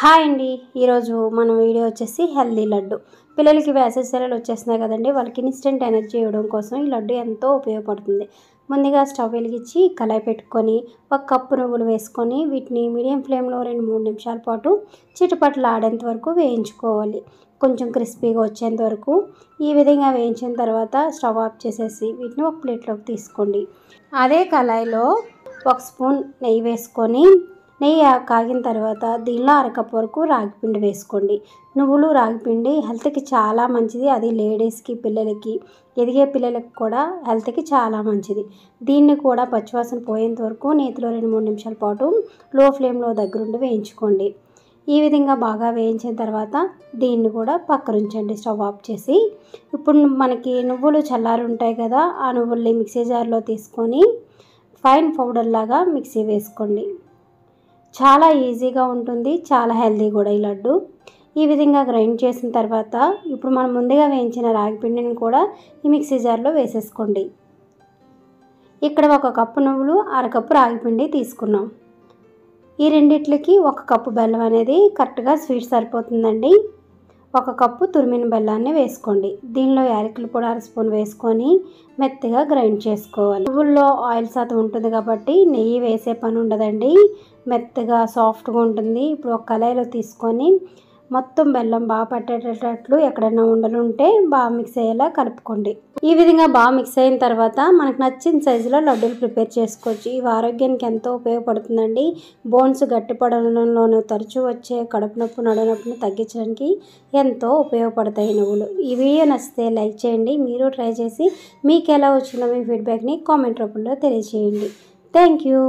hi అండి ఈరోజు మన వీడియో వచ్చేసి హెల్దీ లడ్డు పిల్లలకి వేసవి సెలవులు వచ్చేస్తున్నాయి కదండి వాళ్ళకి ఇన్స్టెంట్ ఎనర్జీ ఇవ్వడం కోసం ఈ లడ్డు ఎంతో ఉపయోగపడుతుంది ముందుగా స్టవ్ వెలిగించి కళాయి పెట్టుకొని ఒక కప్పు నువ్వులు వేసుకొని వీటిని మీడియం ఫ్లేమ్లో రెండు మూడు నిమిషాల పాటు చిటపట్లు ఆడేంత వరకు వేయించుకోవాలి కొంచెం క్రిస్పీగా వచ్చేంత వరకు ఈ విధంగా వేయించిన తర్వాత స్టవ్ ఆఫ్ చేసేసి వీటిని ఒక ప్లేట్లోకి తీసుకోండి అదే కళాయిలో ఒక స్పూన్ నెయ్యి వేసుకొని నెయ్యి కాగిన తర్వాత దీనిలో అరకప్ వరకు రాగిపిండి వేసుకోండి నువ్వులు రాగిపిండి హెల్త్కి చాలా మంచిది అది లేడీస్కి పిల్లలకి ఎదిగే పిల్లలకి కూడా హెల్త్కి చాలా మంచిది దీన్ని కూడా పచ్చివాసన పోయేంత వరకు నేతిలో రెండు మూడు నిమిషాల పాటు లో ఫ్లేమ్లో దగ్గరుండి వేయించుకోండి ఈ విధంగా బాగా వేయించిన తర్వాత దీన్ని కూడా పక్కనుంచండి స్టవ్ ఆఫ్ చేసి ఇప్పుడు మనకి నువ్వులు చల్లారి ఉంటాయి కదా ఆ నువ్వుల్ని మిక్సీ జార్లో తీసుకొని ఫైన్ పౌడర్ లాగా మిక్సీ వేసుకోండి చాలా ఈజీగా ఉంటుంది చాలా హెల్దీ కూడా ఈ లడ్డు ఈ విధంగా గ్రైండ్ చేసిన తర్వాత ఇప్పుడు మనం ముందుగా వేయించిన రాగి పిండిని కూడా ఈ మిక్సీ జార్లో వేసేసుకోండి ఇక్కడ ఒక కప్పు నువ్వులు అరకప్పు రాగిపిండి తీసుకున్నాం ఈ రెండిట్లకి ఒక కప్పు బెల్లం అనేది కరెక్ట్గా స్వీట్ సరిపోతుందండి ఒక కప్పు తురిమిన బెల్లాన్ని వేసుకోండి దీనిలో యాలకులు కూడా అర స్పూన్ వేసుకొని మెత్తగా గ్రైండ్ చేసుకోవాలి పువ్వుల్లో ఆయిల్ శాతం ఉంటుంది కాబట్టి నెయ్యి వేసే పని ఉండదండి మెత్తగా సాఫ్ట్గా ఉంటుంది ఇప్పుడు ఒక కళాయిలో తీసుకొని మొత్తం బెల్లం బాగా పట్టేటట్లు ఎక్కడైనా ఉండలు ఉంటే బాగా మిక్స్ అయ్యేలా కలుపుకోండి ఈ విధంగా బాగా మిక్స్ అయిన తర్వాత మనకు నచ్చిన సైజులో లడ్డూలు ప్రిపేర్ చేసుకోవచ్చు ఇవి ఆరోగ్యానికి ఎంతో ఉపయోగపడుతుందండి బోన్స్ గట్టిపడంలోనూ తరచూ వచ్చే కడుపు నొప్పి నడునొప్పిని తగ్గించడానికి ఎంతో ఉపయోగపడతాయి నువ్వులు ఈ వీడియో నచ్చితే లైక్ చేయండి మీరు ట్రై చేసి మీకు ఎలా వచ్చిందో మీ ఫీడ్బ్యాక్ని కామెంట్ రూపంలో తెలియజేయండి థ్యాంక్ యూ